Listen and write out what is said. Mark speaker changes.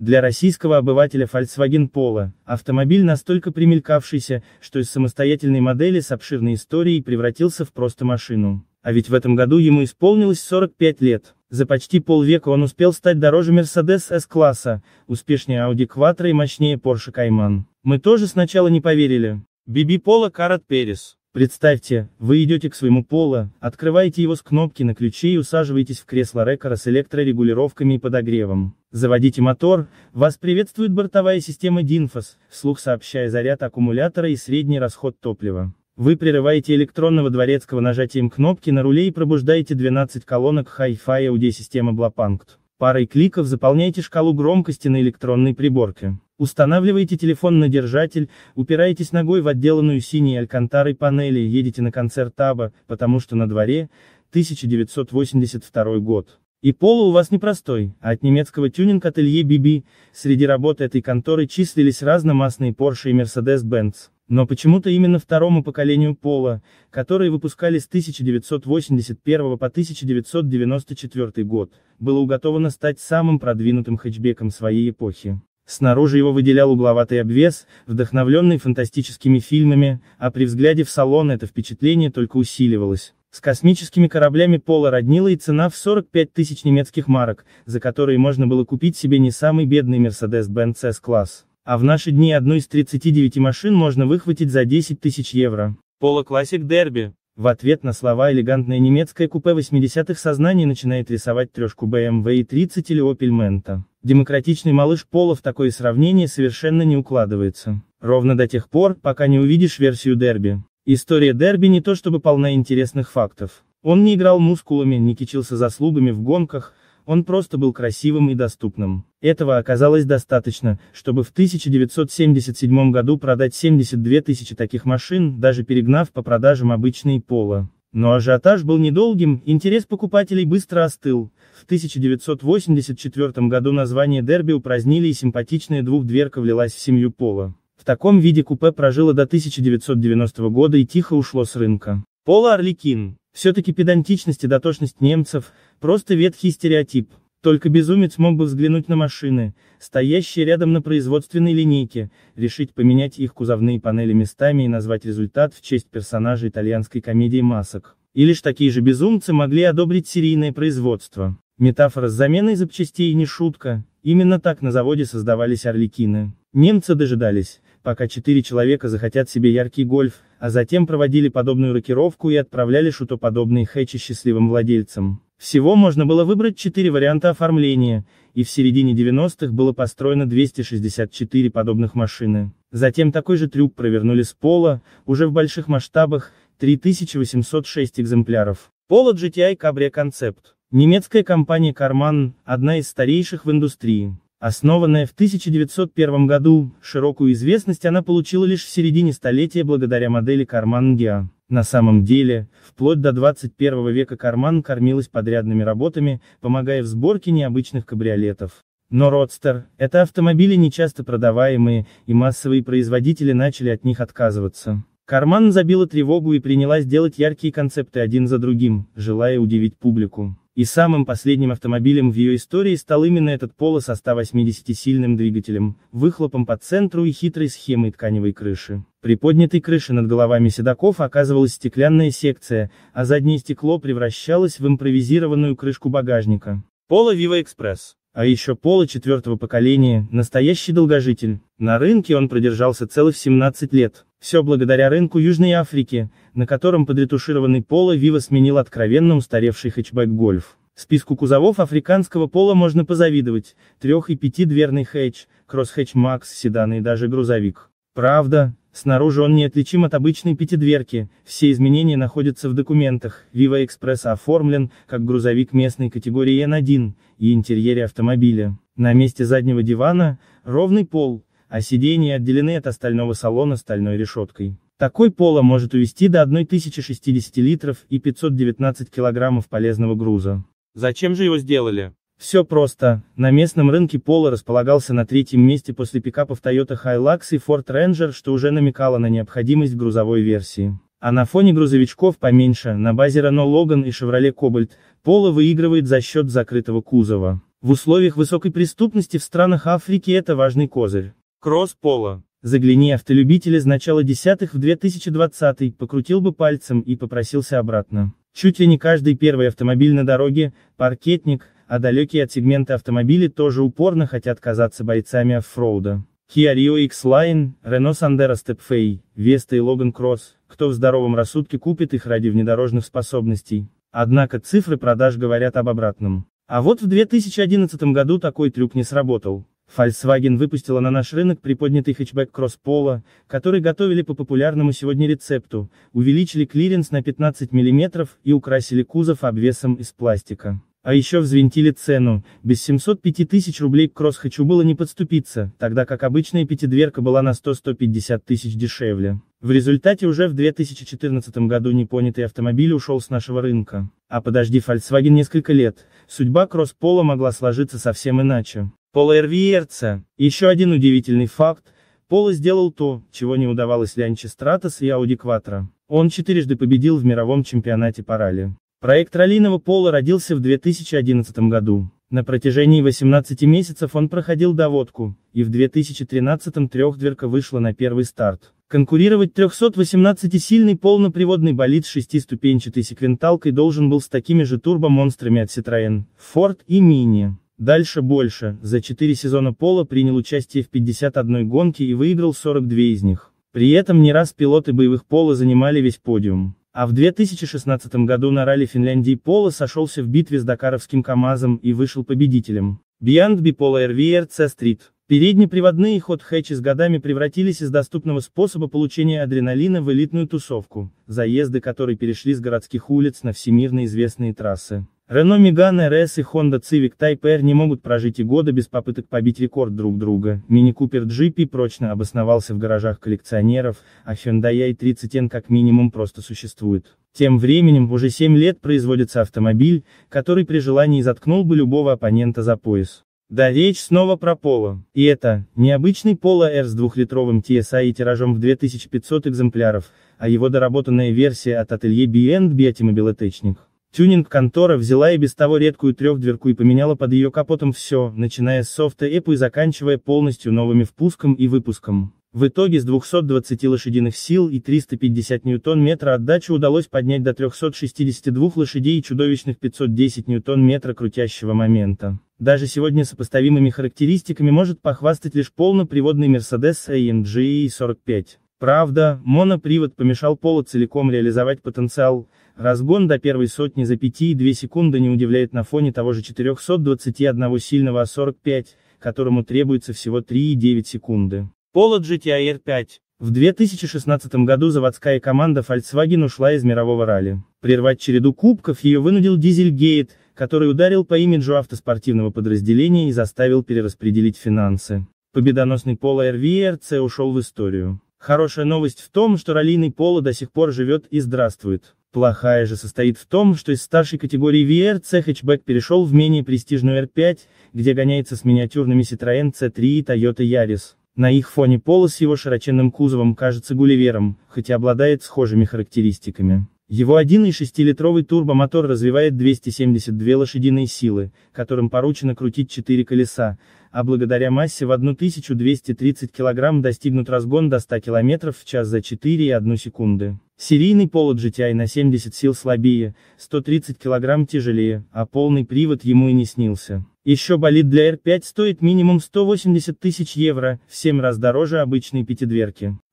Speaker 1: Для российского обывателя Volkswagen Polo – автомобиль настолько примелькавшийся, что из самостоятельной модели с обширной историей превратился в просто машину. А ведь в этом году ему исполнилось 45 лет. За почти полвека он успел стать дороже Mercedes S-класса, успешнее Audi Quattro и мощнее Porsche Cayman. Мы тоже сначала не поверили. Биби Пола Карат Перес Представьте, вы идете к своему пола, открываете его с кнопки на ключе и усаживаетесь в кресло рекора с электрорегулировками и подогревом. Заводите мотор, вас приветствует бортовая система DINFOS, вслух сообщая заряд аккумулятора и средний расход топлива. Вы прерываете электронного дворецкого нажатием кнопки на руле и пробуждаете 12 колонок Hi-Fi Audio системы Blapanct. Парой кликов заполняете шкалу громкости на электронной приборке. Устанавливаете телефон на держатель, упираетесь ногой в отделанную синей алькантарой панели и едете на концерт Таба, потому что на дворе 1982 год. И пол у вас непростой, а от немецкого тюнинг-ателье BB, среди работы этой конторы числились разномастные Porsche и Mercedes-Benz. Но почему-то именно второму поколению Пола, которые выпускали с 1981 по 1994 год, было уготовано стать самым продвинутым хэтчбеком своей эпохи. Снаружи его выделял угловатый обвес, вдохновленный фантастическими фильмами, а при взгляде в салон это впечатление только усиливалось. С космическими кораблями Пола роднила и цена в 45 тысяч немецких марок, за которые можно было купить себе не самый бедный Mercedes-Benz S-класс. А в наши дни одну из 39 машин можно выхватить за 10 тысяч евро. Пола Classic Derby. В ответ на слова элегантное немецкое купе 80-х сознание начинает рисовать трешку BMW и 30 или Opel Menta. Демократичный малыш Пола в такое сравнение совершенно не укладывается. Ровно до тех пор, пока не увидишь версию дерби. История дерби не то чтобы полна интересных фактов. Он не играл мускулами, не кичился заслугами в гонках, он просто был красивым и доступным. Этого оказалось достаточно, чтобы в 1977 году продать 72 тысячи таких машин, даже перегнав по продажам обычные пола. Но ажиотаж был недолгим, интерес покупателей быстро остыл. В 1984 году название дерби упразднили и симпатичная двухдверка влилась в семью Пола. В таком виде купе прожило до 1990 года и тихо ушло с рынка. Пола Орликин все-таки педантичность и дотошность немцев – просто ветхий стереотип. Только безумец мог бы взглянуть на машины, стоящие рядом на производственной линейке, решить поменять их кузовные панели местами и назвать результат в честь персонажа итальянской комедии «Масок». И лишь такие же безумцы могли одобрить серийное производство. Метафора с заменой запчастей не шутка, именно так на заводе создавались орликины. Немцы дожидались, пока четыре человека захотят себе яркий гольф, а затем проводили подобную рокировку и отправляли шутоподобные хэтчи счастливым владельцам. Всего можно было выбрать четыре варианта оформления, и в середине 90-х было построено 264 подобных машины. Затем такой же трюк провернули с пола, уже в больших масштабах, 3806 экземпляров. Polo GTI Cabrio Concept. Немецкая компания Карман, одна из старейших в индустрии. Основанная в 1901 году, широкую известность она получила лишь в середине столетия благодаря модели карман Гиа. На самом деле, вплоть до 21 века карман кормилась подрядными работами, помогая в сборке необычных кабриолетов. Но Родстер – это автомобили нечасто продаваемые, и массовые производители начали от них отказываться. Карман забила тревогу и принялась делать яркие концепты один за другим, желая удивить публику. И самым последним автомобилем в ее истории стал именно этот Polo со 180-сильным двигателем, выхлопом по центру и хитрой схемой тканевой крыши. При поднятой крыше над головами седаков оказывалась стеклянная секция, а заднее стекло превращалось в импровизированную крышку багажника. Поло Viva Express. А еще Поло четвертого поколения, настоящий долгожитель. На рынке он продержался целых 17 лет. Все благодаря рынку Южной Африки, на котором подретушированный Поло Вива сменил откровенно устаревший хэтчбэк Гольф. Списку кузовов африканского пола можно позавидовать, трех- и пятидверный хэтч, кросс-хэтч Макс, седан и даже грузовик. Правда, снаружи он неотличим от обычной пятидверки, все изменения находятся в документах, Viva Express оформлен, как грузовик местной категории N1, и интерьере автомобиля. На месте заднего дивана, ровный пол, а сиденья отделены от остального салона стальной решеткой. Такой пола может увести до 1060 литров и 519 килограммов полезного груза. Зачем же его сделали? Все просто, на местном рынке пола располагался на третьем месте после пикапов Toyota Hilux и Ford Ranger, что уже намекало на необходимость грузовой версии. А на фоне грузовичков поменьше, на базе Renault Logan и Chevrolet Cobalt, пола выигрывает за счет закрытого кузова. В условиях высокой преступности в странах Африки это важный козырь. Кросс-пола. Загляни автолюбители с начала десятых в 2020 покрутил бы пальцем и попросился обратно. Чуть ли не каждый первый автомобиль на дороге, паркетник, а далекие от сегмента автомобили тоже упорно хотят казаться бойцами оффроуда. Kia Rio X-Line, Renault Sandero Stepway, Vesta и Logan Cross, кто в здоровом рассудке купит их ради внедорожных способностей. Однако цифры продаж говорят об обратном. А вот в 2011 году такой трюк не сработал. Volkswagen выпустила на наш рынок приподнятый хэтчбэк Crosspolo, который готовили по популярному сегодня рецепту, увеличили клиренс на 15 мм и украсили кузов обвесом из пластика. А еще взвинтили цену, без 705 тысяч рублей к кросс-хэтчу было не подступиться, тогда как обычная пятидверка была на 100-150 тысяч дешевле. В результате уже в 2014 году непонятый автомобиль ушел с нашего рынка. А подожди Volkswagen несколько лет, судьба кросс-пола могла сложиться совсем иначе. Пола Эрвиерца. Еще один удивительный факт. Пола сделал то, чего не удавалось Лянче Стратос и Ауди Кватро. Он четырежды победил в мировом чемпионате по ралли. Проект раллиного пола родился в 2011 году. На протяжении 18 месяцев он проходил доводку, и в 2013-м трехдверка вышла на первый старт. Конкурировать 318-сильный полноприводный болид с шестиступенчатой секвенталкой должен был с такими же турбомонстрами от Citroën, Ford и Mini. Дальше больше, за 4 сезона Пола принял участие в 51 гонке и выиграл 42 из них. При этом не раз пилоты боевых Пола занимали весь подиум. А в 2016 году на ралли Финляндии Пола сошелся в битве с дакаровским КАМАЗом и вышел победителем. Beyond Bipolar C Street. Переднеприводные ход-хэтчи с годами превратились из доступного способа получения адреналина в элитную тусовку, заезды которой перешли с городских улиц на всемирно известные трассы. Рено Меган RS и Honda Civic Type R не могут прожить и года без попыток побить рекорд друг друга. Mini Cooper GP прочно обосновался в гаражах коллекционеров, а Hyundai i30N как минимум просто существует. Тем временем уже 7 лет производится автомобиль, который при желании заткнул бы любого оппонента за пояс. Да речь снова про Polo, И это, необычный Polo R с двухлитровым TSI и тиражом в 2500 экземпляров, а его доработанная версия от ателье B&B Automobilotechnik. Тюнинг-контора взяла и без того редкую трехдверку и поменяла под ее капотом все, начиная с софта эпу и заканчивая полностью новыми впуском и выпуском. В итоге с 220 лошадиных сил и 350 ньютон-метра отдачу удалось поднять до 362 лошадей и чудовищных 510 ньютон-метра крутящего момента. Даже сегодня сопоставимыми характеристиками может похвастать лишь полноприводный Mercedes AMG E45. Правда, монопривод помешал Полу целиком реализовать потенциал, Разгон до первой сотни за 5,2 секунды не удивляет на фоне того же 421 сильного А45, которому требуется всего 3,9 секунды. Polo GTI R5. В 2016 году заводская команда Volkswagen ушла из мирового ралли. Прервать череду кубков ее вынудил Дизельгейт, который ударил по имиджу автоспортивного подразделения и заставил перераспределить финансы. Победоносный Polo RVRC ушел в историю. Хорошая новость в том, что раллийный Polo до сих пор живет и здравствует. Плохая же состоит в том, что из старшей категории VRC хэтчбэк перешел в менее престижную R5, где гоняется с миниатюрными Citroёn C3 и Toyota Yaris. На их фоне Polo с его широченным кузовом кажется Гулливером, хотя обладает схожими характеристиками. Его 1,6-литровый турбомотор развивает 272 лошадиные силы, которым поручено крутить 4 колеса, а благодаря массе в 1230 кг достигнут разгон до 100 км в час за 4,1 секунды. Серийный полот GTI на 70 сил слабее, 130 кг тяжелее, а полный привод ему и не снился. Еще болид для R5 стоит минимум 180 тысяч евро, в 7 раз дороже обычной пятидверки.